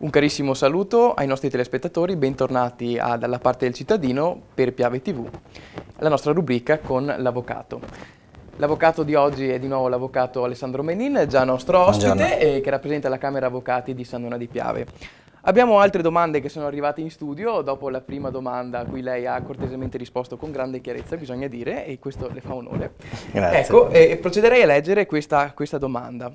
Un carissimo saluto ai nostri telespettatori, bentornati a Dalla parte del cittadino per Piave TV, la nostra rubrica con l'avvocato. L'avvocato di oggi è di nuovo l'avvocato Alessandro Menin, già nostro ospite, eh, che rappresenta la Camera Avvocati di San Dona di Piave. Abbiamo altre domande che sono arrivate in studio, dopo la prima domanda a cui lei ha cortesemente risposto con grande chiarezza, bisogna dire, e questo le fa onore. Grazie. Ecco, eh, procederei a leggere questa, questa domanda.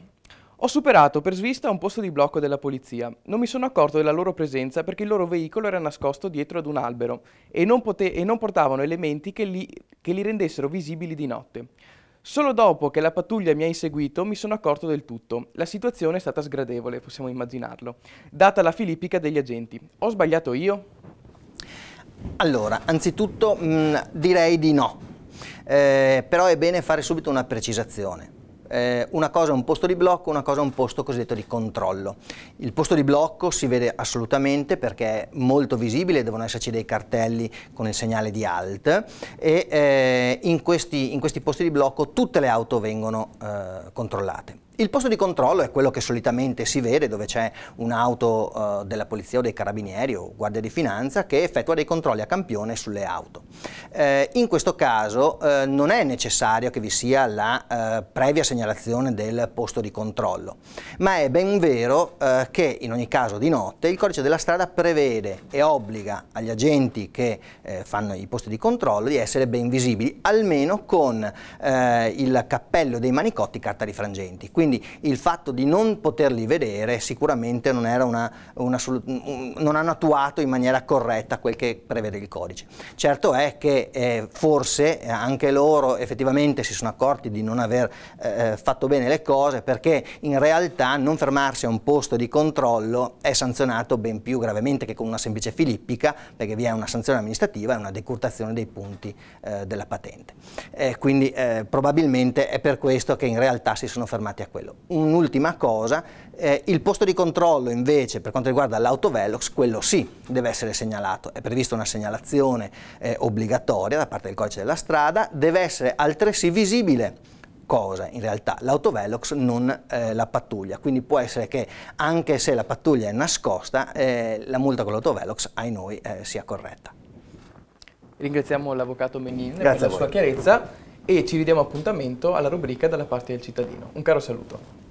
Ho superato per svista un posto di blocco della polizia. Non mi sono accorto della loro presenza perché il loro veicolo era nascosto dietro ad un albero e non, e non portavano elementi che li, che li rendessero visibili di notte. Solo dopo che la pattuglia mi ha inseguito mi sono accorto del tutto. La situazione è stata sgradevole, possiamo immaginarlo, data la filippica degli agenti. Ho sbagliato io? Allora, anzitutto mh, mm, direi di no, eh, però è bene fare subito una precisazione eh, una cosa è un posto di blocco, una cosa è un posto cosiddetto di controllo. Il posto di blocco si vede assolutamente perché è molto visibile, devono esserci dei cartelli con il segnale di alt e eh, in, questi, in, questi, posti di blocco tutte le auto vengono eh, controllate. Il posto di controllo è quello che solitamente si vede dove c'è un'auto eh, della polizia o dei carabinieri o guardia di finanza che effettua dei controlli a campione sulle auto. Eh, in questo caso eh, non è necessario che vi sia la eh, previa segnalazione del posto di controllo, ma è ben vero eh, che in ogni caso di notte il codice della strada prevede e obbliga agli agenti che eh, fanno i posti di controllo di essere ben visibili, almeno con il cappello dei manicotti carta rifrangenti. Quindi quindi il fatto di non poterli vedere sicuramente non, una, una, non hanno attuato in maniera corretta quel che prevede il codice. Certo è che eh, forse anche loro effettivamente si sono accorti di non aver eh, eh, fatto bene le cose perché in realtà non fermarsi a un posto di controllo è sanzionato ben più gravemente che con una semplice filippica perché vi è una sanzione amministrativa e una decurtazione dei punti eh, della patente. quindi eh, probabilmente è per questo che in realtà si sono fermati a quello. Un'ultima cosa, eh, il posto di controllo invece per quanto riguarda l'autovelox, quello sì, deve essere segnalato. È prevista una segnalazione eh, obbligatoria da parte del codice della strada, deve essere altresì visibile cosa in realtà l'autovelox non eh, la pattuglia quindi può essere che anche se la pattuglia è nascosta eh, la multa con l'autovelox ai noi eh, sia corretta ringraziamo l'avvocato Menin Grazie per la sua chiarezza e ci ridiamo appuntamento alla rubrica dalla parte del cittadino. Un caro saluto.